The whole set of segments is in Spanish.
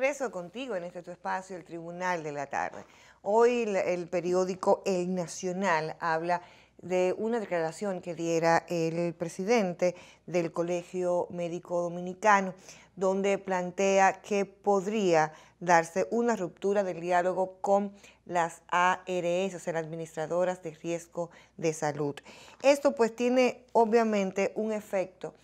regreso contigo en este tu espacio, el Tribunal de la Tarde. Hoy el, el periódico El Nacional habla de una declaración que diera el presidente del Colegio Médico Dominicano, donde plantea que podría darse una ruptura del diálogo con las ARS, o sea, las administradoras de riesgo de salud. Esto pues tiene obviamente un efecto,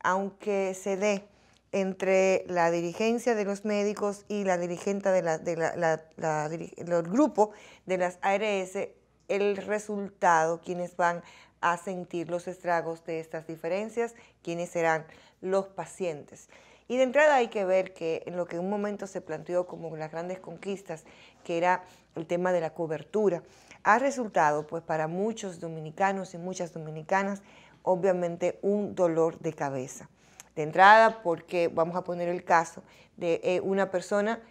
aunque se dé entre la dirigencia de los médicos y la dirigente del grupo de las ARS el resultado, quienes van a sentir los estragos de estas diferencias, quienes serán los pacientes. Y de entrada hay que ver que en lo que en un momento se planteó como las grandes conquistas, que era el tema de la cobertura, ha resultado pues para muchos dominicanos y muchas dominicanas obviamente un dolor de cabeza de entrada, porque vamos a poner el caso de eh, una persona,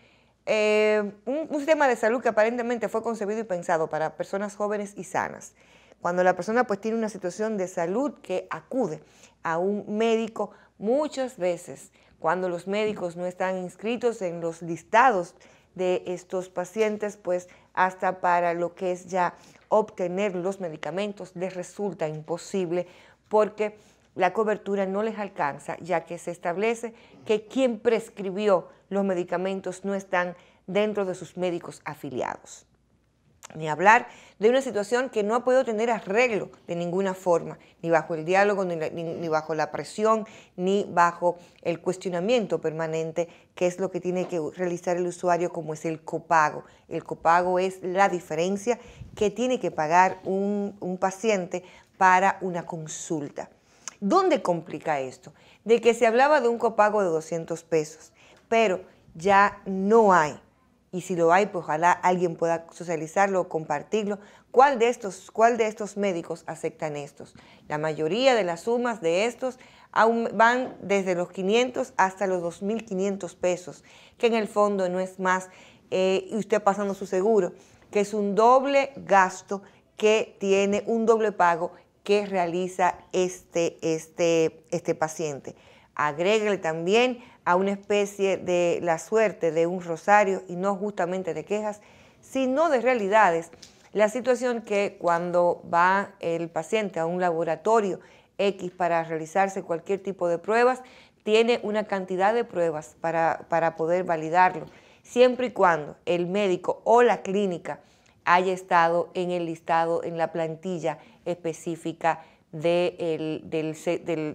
eh, un, sistema de salud que aparentemente fue concebido y pensado para personas jóvenes y sanas. Cuando la persona pues tiene una situación de salud que acude a un médico muchas veces, cuando los médicos no están inscritos en los listados de estos pacientes, pues hasta para lo que es ya obtener los medicamentos les resulta imposible porque la cobertura no les alcanza, ya que se establece que quien prescribió los medicamentos no están dentro de sus médicos afiliados. Ni hablar de una situación que no ha podido tener arreglo de ninguna forma, ni bajo el diálogo, ni, bajo la presión, ni bajo el cuestionamiento permanente, que es lo que tiene que realizar el usuario, como es el copago. El copago es la diferencia que tiene que pagar un paciente para una consulta. ¿Dónde complica esto? De que se hablaba de un copago de 200 pesos, pero ya no hay. Y si lo hay, pues ojalá alguien pueda socializarlo, o compartirlo. ¿Cuál de estos, cuál de estos médicos aceptan estos? La mayoría de las sumas de estos van desde los 500 hasta los 2.500 pesos, que en el fondo no es más, eh, y usted pasando su seguro, que es un doble gasto que tiene un doble pago que realiza este, este, este paciente. Agrégale también a una especie de la suerte de un rosario y no justamente de quejas, sino de realidades. La situación que cuando va el paciente a un laboratorio X para realizarse cualquier tipo de pruebas, tiene una cantidad de pruebas para, para poder validarlo, siempre y cuando el médico o la clínica haya estado en el listado, en la plantilla, específica de,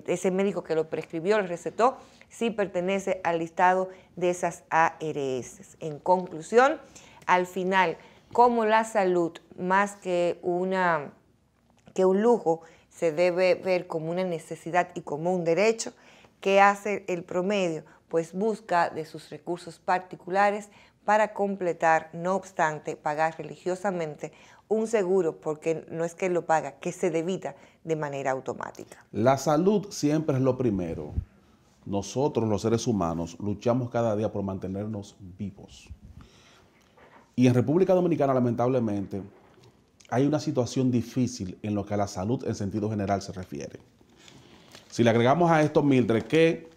ese médico que lo prescribió, lo recetó, si pertenece al listado de esas ARS. En conclusión, al final, como la salud, más que, una, que un lujo, se debe ver como una necesidad y como un derecho, ¿Qué hace el promedio? Pues busca de sus recursos particulares para completar, no obstante, pagar religiosamente un seguro, porque no es que lo paga, que se debita de manera automática. La salud siempre es lo primero. Nosotros los seres humanos luchamos cada día por mantenernos vivos. Y en República Dominicana, lamentablemente, hay una situación difícil en lo que a la salud en sentido general se refiere. Si le agregamos a esto, Mildred, que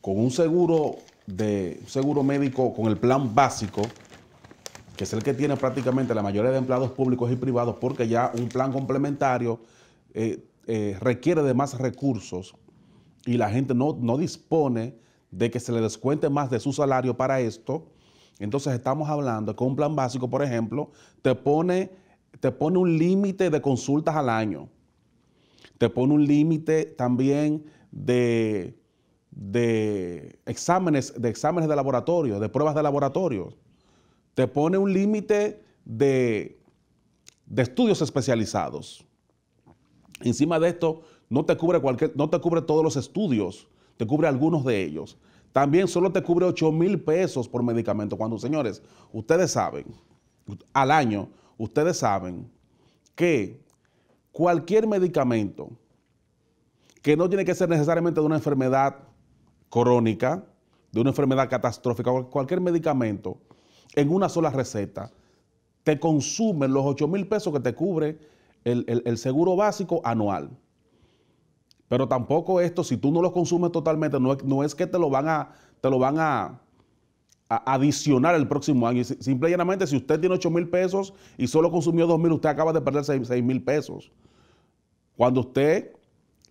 con un seguro de seguro médico con el plan básico, que es el que tiene prácticamente la mayoría de empleados públicos y privados, porque ya un plan complementario eh, eh, requiere de más recursos y la gente no, no dispone de que se le descuente más de su salario para esto. Entonces estamos hablando que un plan básico, por ejemplo, te pone, te pone un límite de consultas al año, te pone un límite también de de exámenes, de exámenes de laboratorio, de pruebas de laboratorio. Te pone un límite de, de, estudios especializados. Encima de esto, no te, cubre cualquier, no te cubre todos los estudios, te cubre algunos de ellos. También solo te cubre 8 mil pesos por medicamento. Cuando, señores, ustedes saben, al año, ustedes saben que cualquier medicamento que no tiene que ser necesariamente de una enfermedad crónica, de una enfermedad catastrófica, cualquier medicamento, en una sola receta, te consumen los 8 mil pesos que te cubre el, seguro básico anual. Pero tampoco esto, si tú no lo consumes totalmente, no, no es que te lo van a, te lo van a, adicionar el próximo año. simplemente si usted tiene 8 mil pesos y solo consumió 2 mil, usted acaba de perder 6 mil pesos. Cuando usted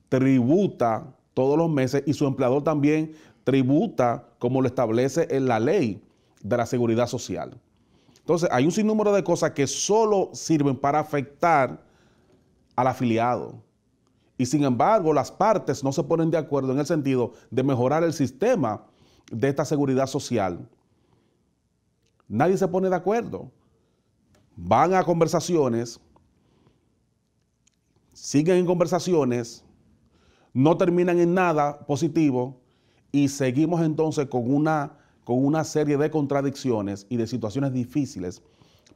tributa todos los meses y su empleador también tributa como lo establece en la ley de la seguridad social. Entonces, hay un sinnúmero de cosas que solo sirven para afectar al afiliado. Y sin embargo, las partes no se ponen de acuerdo en el sentido de mejorar el sistema de esta seguridad social. Nadie se pone de acuerdo. Van a conversaciones, siguen en conversaciones, no terminan en nada positivo y seguimos entonces con una, con una serie de contradicciones y de situaciones difíciles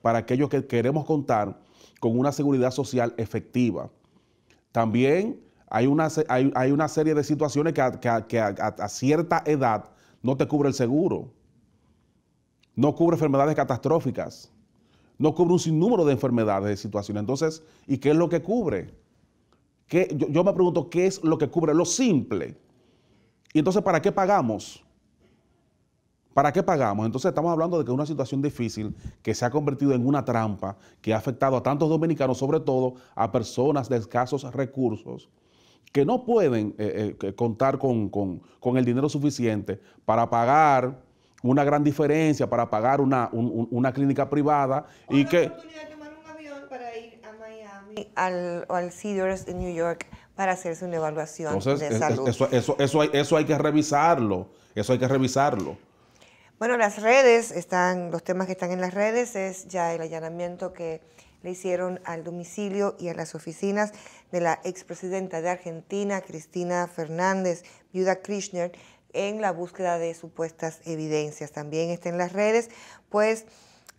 para aquellos que queremos contar con una seguridad social efectiva. También hay una, hay, una serie de situaciones que, a, cierta edad no te cubre el seguro, no cubre enfermedades catastróficas, no cubre un sinnúmero de enfermedades, de situaciones. Entonces, ¿y qué es lo que cubre? yo, me pregunto, ¿qué es lo que cubre? Lo simple. Y entonces, ¿para qué pagamos? ¿Para qué pagamos? Entonces estamos hablando de que una situación difícil que se ha convertido en una trampa que ha afectado a tantos dominicanos, sobre todo a personas de escasos recursos que no pueden eh, eh, contar con, el dinero suficiente para pagar una gran diferencia, para pagar una, clínica privada y que al, al Cedars de New York para hacerse una evaluación de salud. Eso, eso, eso, hay, eso hay que revisarlo, eso hay que revisarlo. Bueno, las redes están, los temas que están en las redes es ya el allanamiento que le hicieron al domicilio y a las oficinas de la expresidenta de Argentina, Cristina Fernández, viuda Kirchner, en la búsqueda de supuestas evidencias. También está en las redes, pues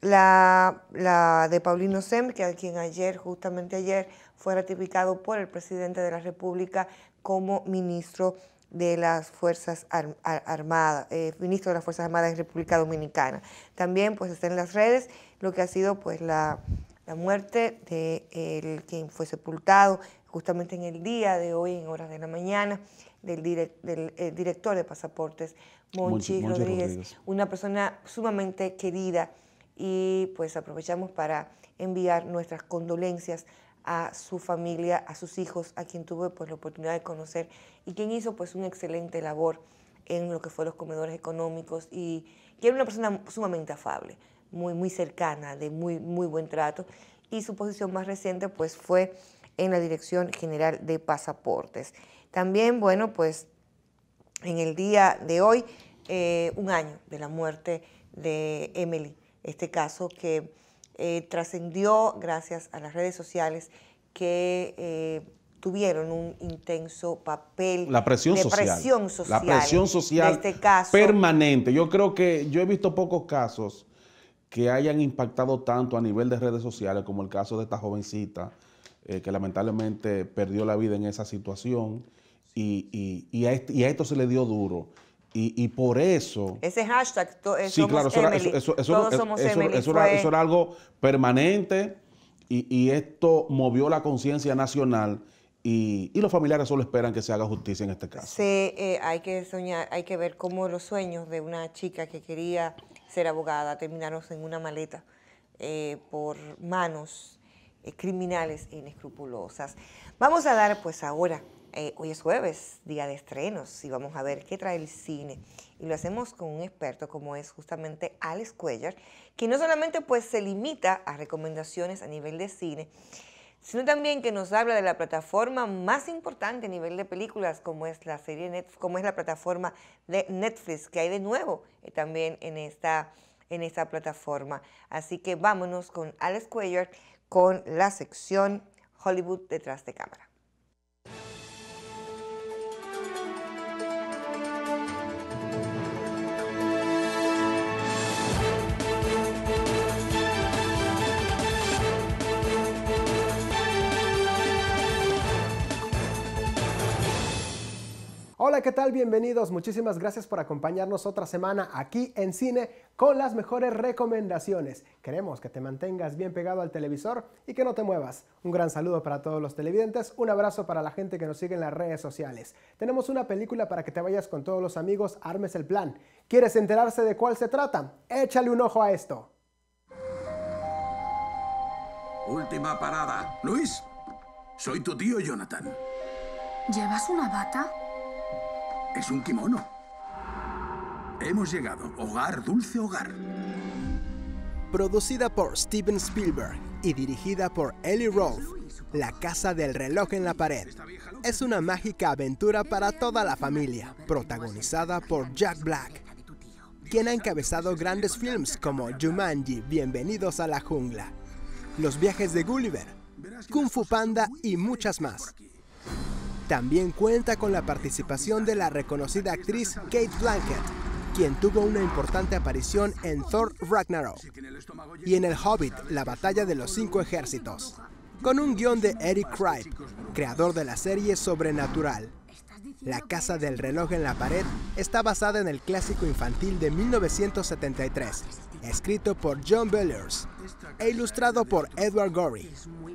la, la, de Paulino Sem, que a quien ayer, justamente ayer, fue ratificado por el presidente de la República como ministro de las Fuerzas Armadas, eh, ministro de las Fuerzas Armadas de República Dominicana. También pues está en las redes lo que ha sido pues la, la muerte de el, quien fue sepultado justamente en el día de hoy, en horas de la mañana, del, del eh, director de pasaportes, Monchi, Rodríguez, una persona sumamente querida y pues aprovechamos para enviar nuestras condolencias a su familia, a sus hijos, a quien tuve pues la oportunidad de conocer y quien hizo pues una excelente labor en lo que fue los comedores económicos y, que era una persona sumamente afable, muy, muy cercana, de muy, muy buen trato y su posición más reciente pues fue en la Dirección General de Pasaportes. También, bueno, pues en el día de hoy, eh, un año de la muerte de Emily este caso que eh, trascendió gracias a las redes sociales que eh, tuvieron un intenso papel la presión de social, presión social. La presión social este caso. permanente. Yo creo que yo he visto pocos casos que hayan impactado tanto a nivel de redes sociales como el caso de esta jovencita eh, que lamentablemente perdió la vida en esa situación y, y a esto se le dio duro. Y, por eso. Ese hashtag, somos Eso, Eso, algo permanente y, esto movió la conciencia nacional. Y, y, los familiares solo esperan que se haga justicia en este caso. Sí, eh, hay que soñar, hay que ver cómo los sueños de una chica que quería ser abogada terminaron en una maleta eh, por manos eh, criminales inescrupulosas. Vamos a dar pues ahora eh, hoy es jueves, día de estrenos, y vamos a ver qué trae el cine. Y lo hacemos con un experto como es justamente Alex Cuellar, que no solamente pues se limita a recomendaciones a nivel de cine, sino también que nos habla de la plataforma más importante a nivel de películas, como es la serie Netflix, como es la plataforma de Netflix, que hay de nuevo eh, también en esta, en esta plataforma. Así que vámonos con Alex Cuellar con la sección Hollywood detrás de cámara. Hola, ¿qué tal? Bienvenidos. Muchísimas gracias por acompañarnos otra semana aquí en Cine con las mejores recomendaciones. Queremos que te mantengas bien pegado al televisor y que no te muevas. Un gran saludo para todos los televidentes, un abrazo para la gente que nos sigue en las redes sociales. Tenemos una película para que te vayas con todos los amigos, armes el plan. ¿Quieres enterarse de cuál se trata? Échale un ojo a esto. Última parada. Luis, soy tu tío Jonathan. ¿Llevas una bata? Es un kimono. Hemos llegado. Hogar, dulce hogar. Producida por Steven Spielberg y dirigida por Ellie Roth, La casa del reloj en la pared es una mágica aventura para toda la familia, protagonizada por Jack Black, quien ha encabezado grandes films como Jumanji, Bienvenidos a la Jungla, Los viajes de Gulliver, Kung Fu Panda y muchas más. También cuenta con la participación de la reconocida actriz Kate Blanket, quien tuvo una importante aparición en Thor Ragnarok y en El Hobbit, la batalla de los cinco ejércitos, con un guión de Eric Kripe, creador de la serie Sobrenatural. La Casa del Reloj en la Pared está basada en el clásico infantil de 1973, escrito por John Bellers e ilustrado por Edward Gorey.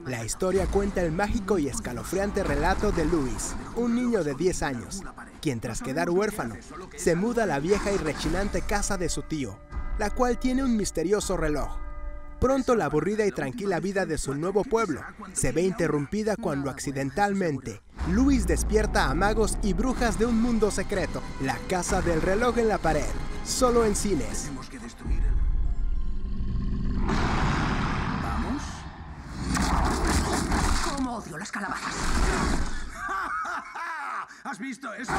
La historia cuenta el mágico y escalofriante relato de Louis, un niño de 10 años, quien tras quedar huérfano, se muda a la vieja y rechinante casa de su tío, la cual tiene un misterioso reloj. Pronto la aburrida y tranquila vida de su nuevo pueblo se ve interrumpida cuando accidentalmente Luis despierta a magos y brujas de un mundo secreto, la casa del reloj en la pared, solo en cines. ¿Vamos? ¿Cómo odio las calabazas? ¿Has visto eso?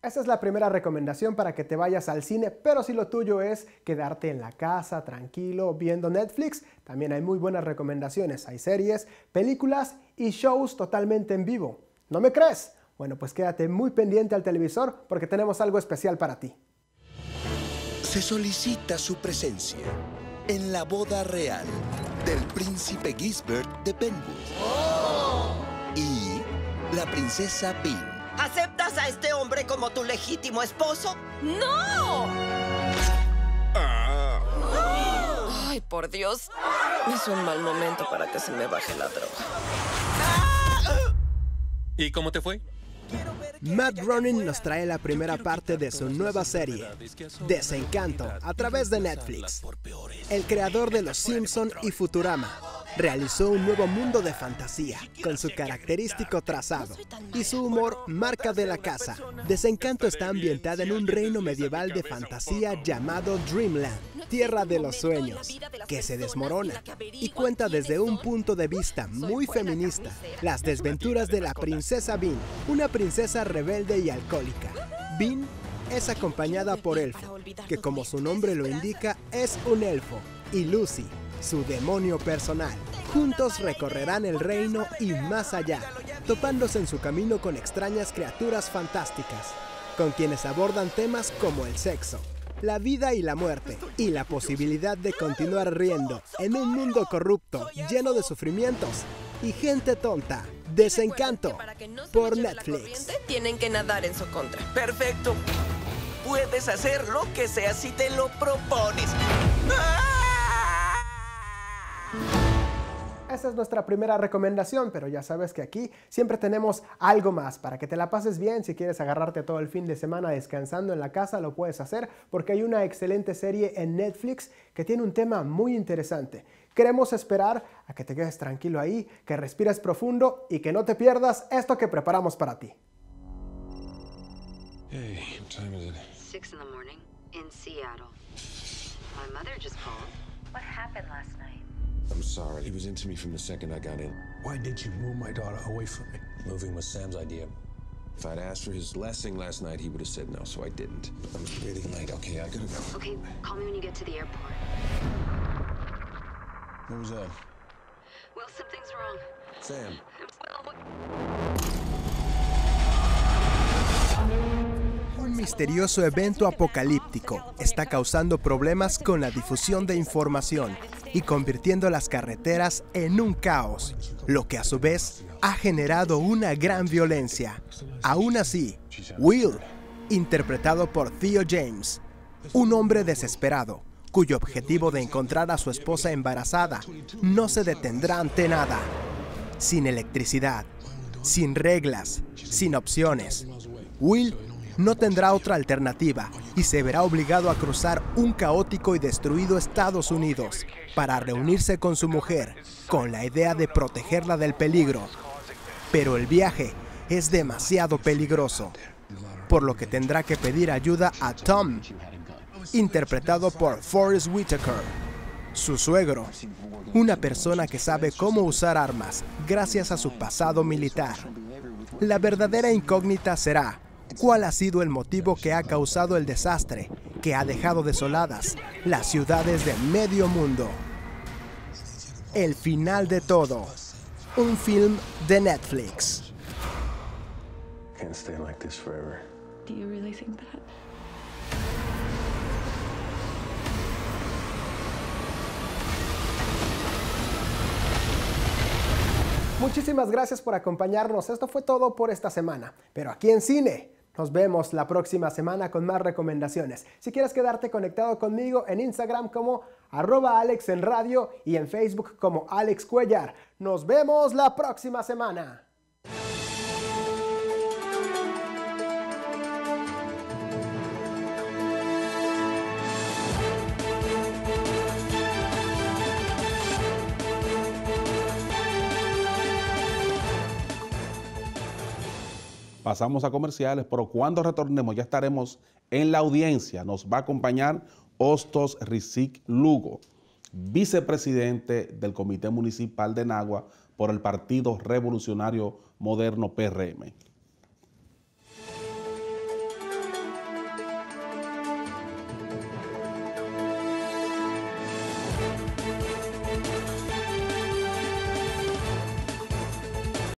Esa es la primera recomendación para que te vayas al cine, pero si lo tuyo es quedarte en la casa tranquilo viendo Netflix, también hay muy buenas recomendaciones. Hay series, películas y shows totalmente en vivo. ¿No me crees? Bueno, pues quédate muy pendiente al televisor porque tenemos algo especial para ti. Se solicita su presencia en la boda real del príncipe Gisbert de Penwood ¡Oh! y la princesa Pink. ¿Aceptas a este hombre como tu legítimo esposo? ¡No! Ay, por Dios. Es un mal momento para que se me baje la droga. ¿Y cómo te fue? Matt Ronin nos trae la primera parte de su nueva serie, Desencanto, a través de Netflix. El creador de Los Simpson y Futurama realizó un nuevo mundo de fantasía, con su característico trazado y su humor marca de la casa. Desencanto está ambientada en un reino medieval de fantasía llamado Dreamland, Tierra de los Sueños, que se desmorona y cuenta desde un punto de vista muy feminista las desventuras de la princesa Bean, una princesa rebelde y alcohólica. Bean es acompañada por Elfo, que como su nombre lo indica es un elfo, y Lucy, su demonio personal. Juntos recorrerán el reino y más allá, topándose en su camino con extrañas criaturas fantásticas, con quienes abordan temas como el sexo, la vida y la muerte, y la posibilidad de continuar riendo en un mundo corrupto, lleno de sufrimientos y gente tonta. Desencanto por Netflix. Tienen que nadar en su contra. Perfecto. Puedes hacer lo que sea si te lo propones. esa es nuestra primera recomendación, pero ya sabes que aquí siempre tenemos algo más para que te la pases bien. Si quieres agarrarte todo el fin de semana descansando en la casa, lo puedes hacer porque hay una excelente serie en Netflix que tiene un tema muy interesante. Queremos esperar a que te quedes tranquilo ahí, que respires profundo y que no te pierdas esto que preparamos para ti. Hey, time is it? in the morning in Seattle. My mother just called. What happened last I'm sorry. He was into me from the second I got in. Why did you move my daughter away from me? Moving was Sam's idea. If I'd asked for his blessing last night, he would have said no, so I didn't. I'm getting late. Okay, I gotta go. Okay, call me when you get to the airport. What was that? Will, something's wrong. Sam. Un misterioso evento apocalíptico está causando problemas con la difusión de información y convirtiendo las carreteras en un caos, lo que a su vez ha generado una gran violencia. Aún así, Will, interpretado por Theo James, un hombre desesperado, cuyo objetivo de encontrar a su esposa embarazada, no se detendrá ante nada. Sin electricidad, sin reglas, sin opciones, Will no tendrá otra alternativa y se verá obligado a cruzar un caótico y destruido Estados Unidos para reunirse con su mujer, con la idea de protegerla del peligro. Pero el viaje es demasiado peligroso, por lo que tendrá que pedir ayuda a Tom, interpretado por Forrest Whitaker, su suegro, una persona que sabe cómo usar armas gracias a su pasado militar. La verdadera incógnita será cuál ha sido el motivo que ha causado el desastre que ha dejado desoladas las ciudades de medio mundo. El final de todo, un film de Netflix. Can't stay like this forever. Muchísimas gracias por acompañarnos. Esto fue todo por esta semana. Pero aquí en cine nos vemos la próxima semana con más recomendaciones. Si quieres quedarte conectado conmigo en Instagram como arroba en radio y en Facebook como Alex Cuellar. Nos vemos la próxima semana. pasamos a comerciales, pero cuando retornemos ya estaremos en la audiencia. Nos va a acompañar Hostos Rizik Lugo, vicepresidente del Comité Municipal de Nagua por el Partido Revolucionario Moderno PRM.